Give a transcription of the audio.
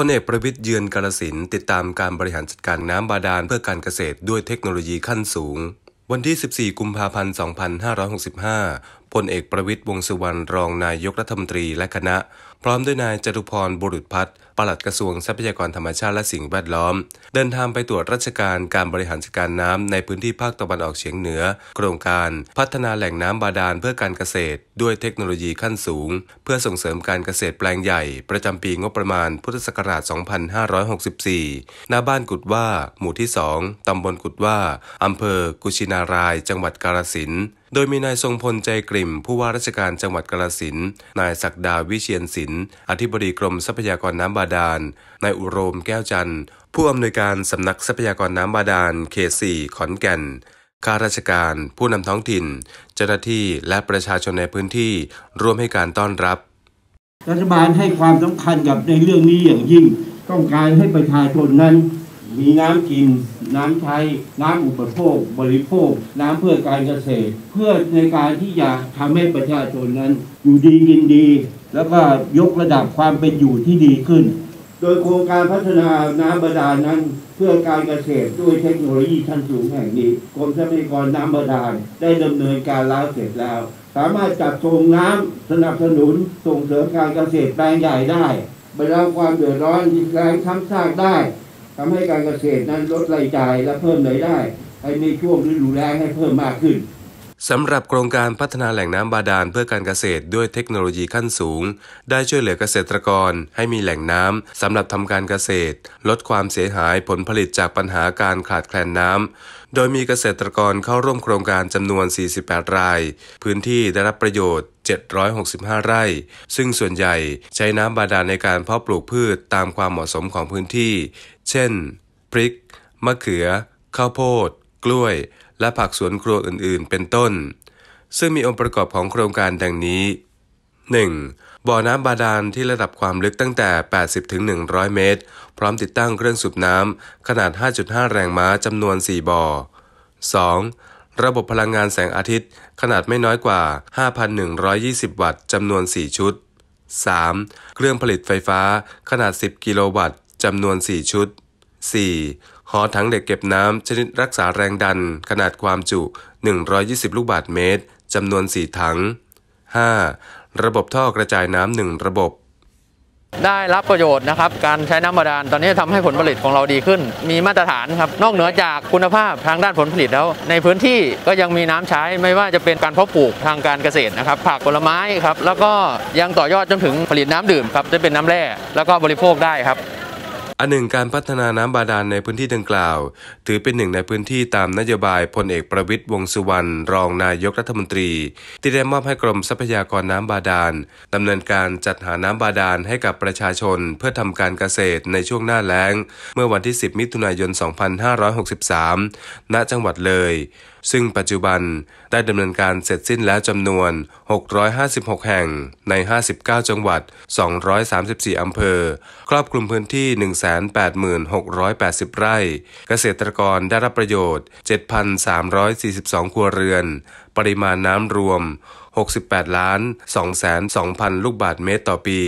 พลเอกประวิทย์เยือนกาลสินติดตามการบริหารจัดการน้ำบาดาลเพื่อการเกษตรด้วยเทคโนโลยีขั้นสูง วันที่ 14 กุมภาพันธ์ 2565 พลเอกประวิทย์วงสุวรรณรองนายกรัฐมนตรีและคณะพร้อมด้วยนายจตุพรบุรุษพัฒน์ปลัดกระทรวงทรัพยากรธรรมชาติและสิ่งแวดล้อม เดินทางไปตรวจราชการการบริหารจัดการน้ำในพื้นที่ภาคตะวันออกเฉียงเหนือ โครงการพัฒนาแหล่งน้ำบาดาลเพื่อการเกษตรด้วยเทคโนโลยีขั้นสูง เพื่อส่งเสริมการเกษตรแปลงใหญ่ ประจำปีงบประมาณพุทธศักราช 2564หน้าบ้านกุดว่า หมู่ที่ 2 ตำบลกุดว่า อำเภอ กุชินาราย จังหวัดกาฬสินธุ์โดยมีนายทรงพลใจกลิ่ม ผู้ว่าราชการจังหวัดกาลสินนายศักดาวิเชียนศิลป์ อธิบดีกรมทรัพยากรน้ำบาดาล นายอุโรมแก้วจันทร์ผู้อำนวยการสำนักทรัพยากรน้ำบาดาลเขตสี่ขอนแก่นข้าราชการผู้นำท้องถิ่น เจ้าหน้าที่และประชาชนในพื้นที่ร่วมให้การต้อนรับ รัฐบาลให้ความสำคัญกับในเรื่องนี้อย่างยิ่งต้องการให้ประชาชนนั้นมีน้ำกินน้ำใช้ น้ำอุปโภค บริโภค น้ำเพื่อการเกษตร เพื่อในการที่จะทำให้ประชาชนนั้นอยู่ดีกินดี แล้วก็ยกระดับความเป็นอยู่ที่ดีขึ้น โดยโครงการพัฒนาน้ำบาดาลนั้นเพื่อการเกษตรด้วยเทคโนโลยีชั้นสูงแห่งนี้กรมทรัพยากรน้ำบาดาลได้ดำเนินการแล้วเสร็จแล้ว สามารถจัดส่งน้ำสนับสนุนส่งเสริมการเกษตรแปลงใหญ่ได้บรรเทาความเดือดร้อนแรงค้งซากได้ทำให้การเกษตรนั้นลดรายจ่ายและเพิ่มรายได้ให้ในช่วงฤดูแล้งให้เพิ่มมากขึ้นสำหรับโครงการพัฒนาแหล่งน้ำบาดาลเพื่อการเกษตรด้วยเทคโนโลยีขั้นสูง ได้ช่วยเหลือเกษตรกร ให้มีแหล่งน้ำสำหรับทำการเกษตร ลดความเสียหายผลผลิตจากปัญหาการขาดแคลนน้ำโดยมีเกษตรกรเข้าร่วมโครงการจำนวน 48 รายพื้นที่ได้รับประโยชน์765 ไร่ ซึ่งส่วนใหญ่ใช้น้ำบาดาลในการเพาะปลูกพืชตามความเหมาะสมของพื้นที่ เช่น พริก มะเขือ ข้าวโพด กล้วย และผักสวนครัวอื่นๆ เป็นต้น ซึ่งมีองค์ประกอบของโครงการดังนี้ 1. บ่อน้ำบาดาลที่ระดับความลึกตั้งแต่ 80-100 เมตร พร้อมติดตั้งเครื่องสูบน้ำขนาด 5.5 แรงม้าจำนวน 4 บ่อ 2. ระบบพลังงานแสงอาทิตย์ ขนาดไม่น้อยกว่า 5,120 วัตต์จำนวน 4 ชุด 3. เครื่องผลิตไฟฟ้าขนาด 10 กิโลวัตต์จำนวน 4 ชุด 4. หอถังเหล็กเก็บน้ำชนิดรักษาแรงดันขนาดความจุ 120 ลูกบาทเมตร จำนวน 4 ถัง 5. ระบบท่อกระจายน้ำ 1 ระบบได้รับประโยชน์นะครับการใช้น้ำบาดาลตอนนี้ทำให้ผลผลิตของเราดีขึ้น มีมาตรฐานครับนอกเหนือจากคุณภาพทางด้านผลผลิตแล้ว ในพื้นที่ก็ยังมีน้ำใช้ไม่ว่าจะเป็นการเพาะปลูกทางการเกษตรนะครับผักผลไม้ครับแล้วก็ยังต่อยอดจนถึงผลิตน้ำดื่มครับจะเป็นน้ำแร่แล้วก็บริโภคได้ครับอันหนึ่งการพัฒนาน้ำบาดาลในพื้นที่ดังกล่าว ถือเป็นหนึ่งในพื้นที่ตามนโยบายพลเอกประวิตยวงสุวรรณรองนายกรัฐมนตรี ที่ได้มอบให้กรมทรัพยากรน้ำบาดาลดำเนินการจัดหาน้ำบาดาลให้กับประชาชนเพื่อทำการเกษตรในช่วงหน้าแล้ง เมื่อวันที่ 10 มิถุนายน 2563ณจังหวัดเลย ซึ่งปัจจุบันได้ดำเนินการเสร็จสิ้นแล้วจำนวน 656 แห่ง ใน59จังหวัด234อำเภอ ครอบคลุมพื้นที่686,680 ไร่ เกษตรกรได้รับประโยชน์ 7,342ครัวเรือน ปริมาณน้ำรวม 68ล2 2 0 0 0 ลูกบาทเมตรต่อปี